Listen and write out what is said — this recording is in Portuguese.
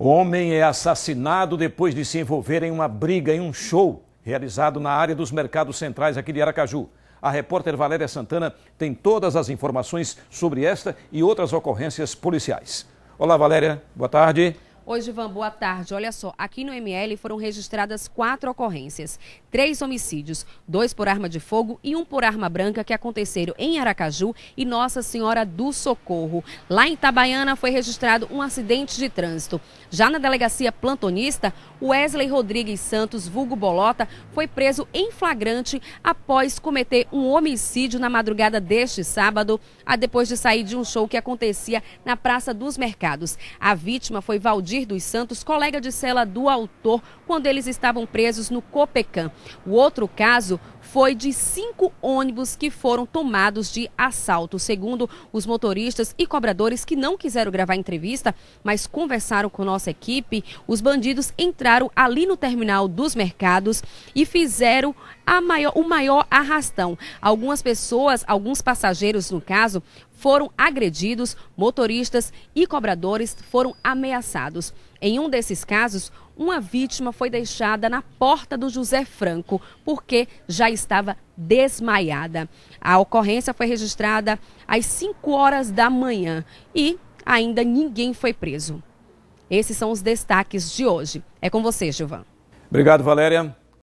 O homem é assassinado depois de se envolver em uma briga em um show realizado na área dos mercados centrais aqui de Aracaju. A repórter Valéria Santana tem todas as informações sobre esta e outras ocorrências policiais. Olá, Valéria. Boa tarde. Hoje, Van, boa tarde. Olha só, aqui no ML foram registradas quatro ocorrências: três homicídios, dois por arma de fogo e um por arma branca que aconteceram em Aracaju e Nossa Senhora do Socorro. Lá em Itabaiana foi registrado um acidente de trânsito. Já na delegacia plantonista, Wesley Rodrigues Santos, vulgo Bolota, foi preso em flagrante após cometer um homicídio na madrugada deste sábado, depois de sair de um show que acontecia na Praça dos Mercados. A vítima foi Valdir Valdir dos Santos, colega de cela do autor, quando eles estavam presos no Copecan. O outro caso foi de cinco ônibus que foram tomados de assalto. Segundo os motoristas e cobradores que não quiseram gravar entrevista, mas conversaram com nossa equipe, os bandidos entraram ali no terminal dos mercados e fizeram maior, o maior arrastão. Algumas pessoas, alguns passageiros no caso, foram agredidos, motoristas e cobradores foram ameaçados. Em um desses casos, uma vítima foi deixada na porta do José Franco porque já estava desmaiada. A ocorrência foi registrada às 5 horas da manhã e ainda ninguém foi preso. Esses são os destaques de hoje. É com você, Gilvan. Obrigado, Valéria.